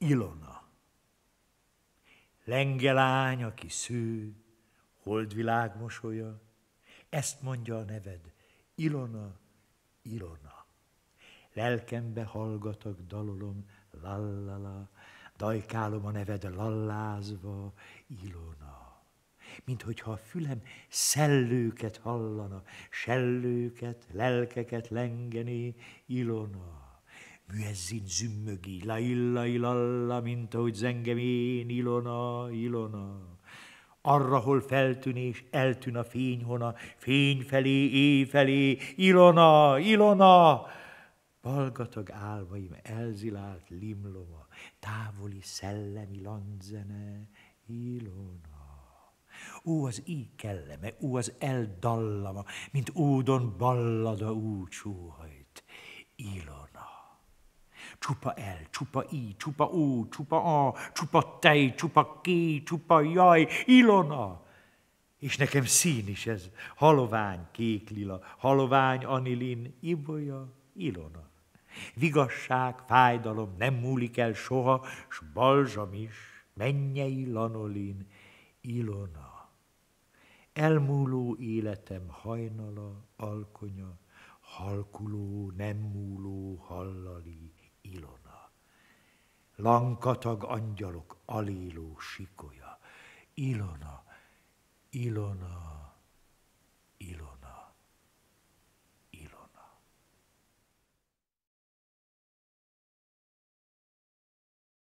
Ilona. Lengelány, aki sző, holdvilág mosolya, ezt mondja a neved, Ilona, Ilona. Lelkembe hallgatok, dalolom, lallala, dajkálom a neved lallázva, Ilona. Mint hogyha a fülem szellőket hallana, sellőket, lelkeket lengeni, Ilona. Müezzin zümmögi, la illa illalla, mint ahogy zengem én, Ilona, Ilona. Arra, hol feltűnés, eltűn a fényhona, fény felé, éj felé, Ilona, Ilona. Balgatag álmaim elzilált limloma, távoli szellemi landzene, Ilona. Ó, az íj kelleme, ó, az eldallama, mint údon ballada úgy sóhaj. Csupa L, csupa I, csupa U, csupa A, csupa tej, csupa ki, csupa jaj, Ilona. És nekem szín is ez, halovány kék lila, halovány anilin, ibolya, Ilona. Vigasság, fájdalom nem múlik el soha, s balzsam is, mennyei lanolin, Ilona elmúló életem hajnala, alkonya, halkuló, nem múló hallali, Ilona. Lankatag angyalok aléló sikoja, Ilona, Ilona, Ilona.